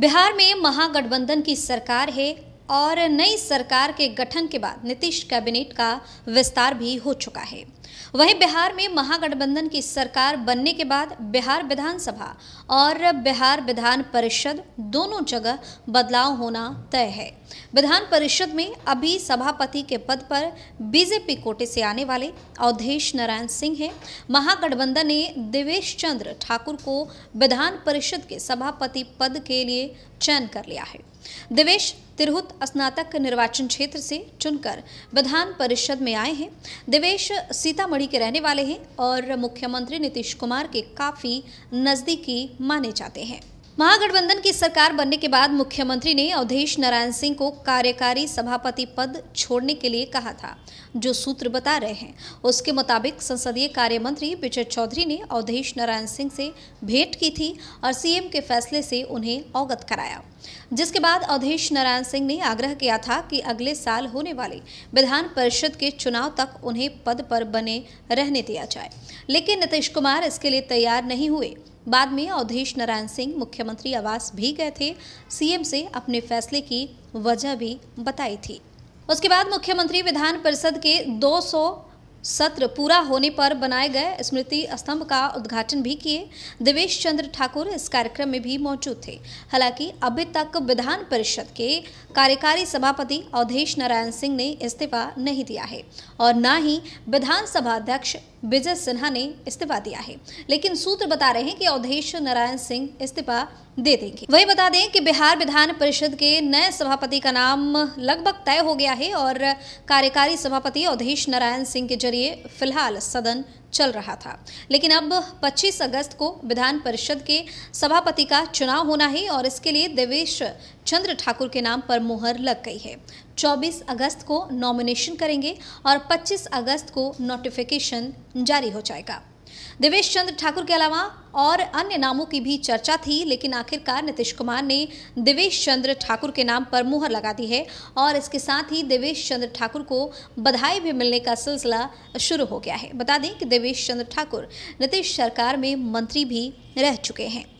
बिहार में महागठबंधन की सरकार है और नई सरकार के गठन के बाद नीतीश कैबिनेट का विस्तार भी हो चुका है वहीं बिहार में महागठबंधन की सरकार बनने के बाद बिहार विधानसभा और बिहार विधान परिषद दोनों जगह बदलाव होना तय है विधान परिषद में अभी सभापति के पद पर बीजेपी कोटे से आने वाले अवधेश नारायण सिंह हैं महागठबंधन ने देवेश चंद्र ठाकुर को विधान परिषद के सभापति पद के लिए चयन कर लिया है दिवेश तिरहुत स्नातक निर्वाचन क्षेत्र से चुनकर विधान परिषद में आए हैं दिवेश सीतामढ़ी के रहने वाले हैं और मुख्यमंत्री नीतीश कुमार के काफ़ी नज़दीकी माने जाते हैं महागठबंधन की सरकार बनने के बाद मुख्यमंत्री ने अवधेश नारायण सिंह को कार्यकारी सभापति पद छोड़ने के लिए कहा था जो सूत्र बता रहे हैं उसके मुताबिक संसदीय कार्य मंत्री विजय चौधरी ने अवधेश नारायण सिंह से भेंट की थी और सीएम के फैसले से उन्हें अवगत कराया जिसके बाद अवधेश नारायण सिंह ने आग्रह किया था कि अगले साल होने वाले विधान परिषद के चुनाव तक उन्हें पद पर बने रहने दिया जाए लेकिन नीतीश कुमार इसके लिए तैयार नहीं हुए बाद में अवधेश नारायण सिंह मुख्यमंत्री आवास भी गए थे सीएम से अपने फैसले की वजह भी बताई थी उसके बाद मुख्यमंत्री विधान परिषद के 200 सत्र पूरा होने पर बनाए गए स्मृति स्तंभ का उद्घाटन भी किए देवेश चंद्र ठाकुर इस कार्यक्रम में भी मौजूद थे हालांकि अभी तक विधान परिषद के कार्यकारी सभापति अवधेश नारायण सिंह ने इस्तीफा नहीं दिया है और न ही विधानसभा अध्यक्ष विजय सिन्हा ने इस्तीफा दिया है लेकिन सूत्र बता रहे हैं कि अवधेश नारायण सिंह इस्तीफा दे देंगे वही बता दें कि बिहार विधान परिषद के नए सभापति का नाम लगभग तय हो गया है और कार्यकारी सभापति अवधेश नारायण सिंह के जरिए फिलहाल सदन चल रहा था लेकिन अब 25 अगस्त को विधान परिषद के सभापति का चुनाव होना है और इसके लिए देवेश चंद्र ठाकुर के नाम पर मुहर लग गई है 24 अगस्त को नॉमिनेशन करेंगे और 25 अगस्त को नोटिफिकेशन जारी हो जाएगा देवेश चंद्र ठाकुर के अलावा और अन्य नामों की भी चर्चा थी लेकिन आखिरकार नीतीश कुमार ने देवेश चंद्र ठाकुर के नाम पर मुहर लगा दी है और इसके साथ ही देवेश चंद्र ठाकुर को बधाई भी मिलने का सिलसिला शुरू हो गया है बता दें कि देवेश चंद्र ठाकुर नीतीश सरकार में मंत्री भी रह चुके हैं